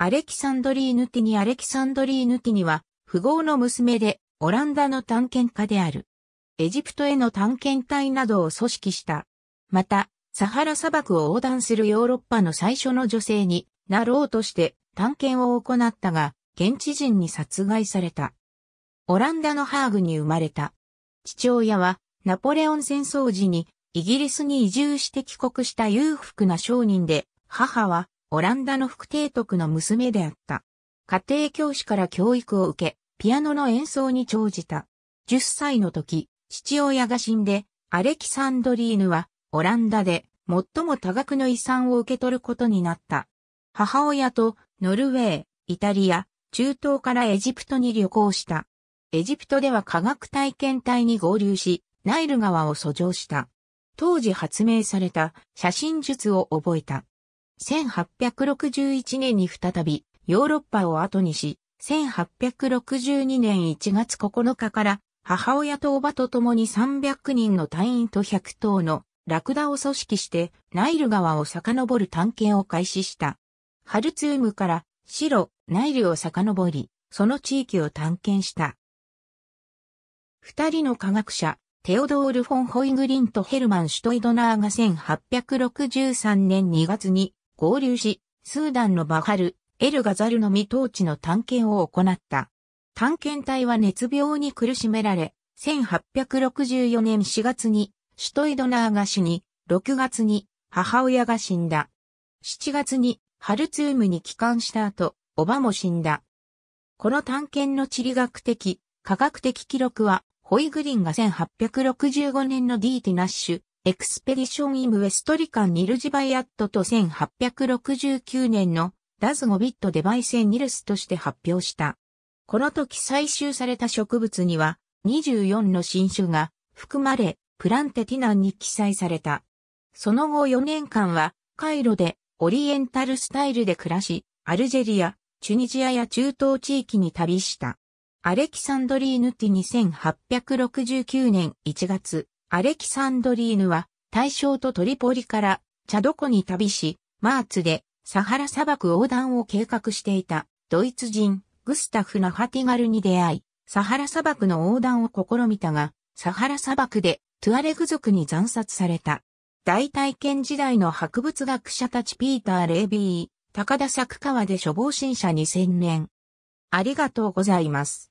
アレキサンドリーヌティニアレキサンドリーヌティニは、富豪の娘で、オランダの探検家である。エジプトへの探検隊などを組織した。また、サハラ砂漠を横断するヨーロッパの最初の女性になろうとして探検を行ったが、現地人に殺害された。オランダのハーグに生まれた。父親は、ナポレオン戦争時にイギリスに移住して帰国した裕福な商人で、母はオランダの副提督の娘であった。家庭教師から教育を受け、ピアノの演奏に長じた。10歳の時、父親が死んで、アレキサンドリーヌは、オランダで、最も多額の遺産を受け取ることになった。母親と、ノルウェー、イタリア、中東からエジプトに旅行した。エジプトでは科学体験隊に合流し、ナイル川を遡上した。当時発明された写真術を覚えた。1861年に再びヨーロッパを後にし、1862年1月9日から母親とおばと共に300人の隊員と100頭のラクダを組織してナイル川を遡る探検を開始した。ハルツームから白、ナイルを遡り、その地域を探検した。二人の科学者、テオドール・フォン・ホイグリンとヘルマン・シュトイドナーが1863年2月に合流し、スーダンのバハル、エルガザルの未当地の探検を行った。探検隊は熱病に苦しめられ、1864年4月に、シュトイドナーが死に、6月に母親が死んだ。7月にハルツームに帰還した後、おばも死んだ。この探検の地理学的、科学的記録は、ホイグリンが1865年のディーティナッシュ、エクスペディション・イム・ウェストリカン・ニルジ・バイアットと1869年のダズゴビット・デバイセン・ニルスとして発表した。この時採集された植物には24の新種が含まれ、プランテティナンに記載された。その後4年間はカイロでオリエンタルスタイルで暮らし、アルジェリア、チュニジアや中東地域に旅した。アレキサンドリーヌティ2869年1月、アレキサンドリーヌは大正とトリポリからチャドコに旅し、マーツでサハラ砂漠横断を計画していたドイツ人グスタフ・ナファティガルに出会い、サハラ砂漠の横断を試みたが、サハラ砂漠でトゥアレグ族に惨殺された。大体験時代の博物学者たちピーター・レービー、高田作川で処方新社2000年。ありがとうございます。